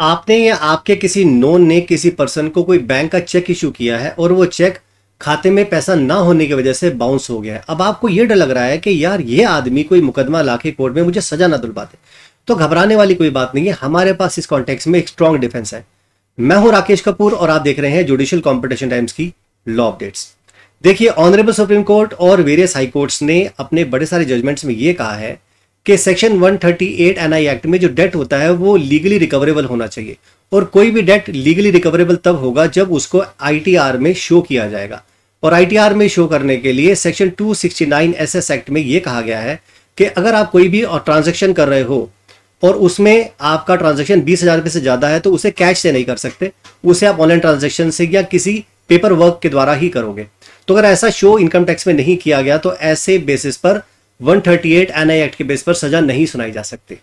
आपने या आपके किसी नोन ने किसी पर्सन को कोई बैंक का चेक इशू किया है और वो चेक खाते में पैसा ना होने की वजह से बाउंस हो गया है अब आपको ये डर लग रहा है कि यार ये आदमी कोई मुकदमा ला के कोर्ट में मुझे सजा ना दिलवा तो घबराने वाली कोई बात नहीं है हमारे पास इस कॉन्टेक्स्ट में एक स्ट्रॉन्ग डिफेंस है मैं हूं राकेश कपूर और आप देख रहे हैं जुडिशियल कॉम्पिटिशन टाइम्स की लॉ अपडेट्स देखिए ऑनरेबल सुप्रीम कोर्ट और वेरियस हाई कोर्ट्स ने अपने बड़े सारे जजमेंट्स में ये कहा है कि सेक्शन 138 एनआई एक्ट में जो डेट होता है वो लीगली रिकवरेबल होना चाहिए और कोई भी डेट लीगली रिकवरेबल तब होगा जब उसको आईटीआर में शो किया जाएगा और आईटीआर में शो करने के लिए सेक्शन 269 एसएस एक्ट में यह कहा गया है कि अगर आप कोई भी ट्रांजेक्शन कर रहे हो और उसमें आपका ट्रांजेक्शन बीस हजार से ज़्यादा है तो उसे कैश से नहीं कर सकते उसे आप ऑनलाइन ट्रांजेक्शन से या किसी पेपर वर्क के द्वारा ही करोगे तो अगर ऐसा शो इनकम टैक्स में नहीं किया गया तो ऐसे बेसिस पर 138 एनआई एक्ट के बेस पर सजा नहीं सुनाई जा सकती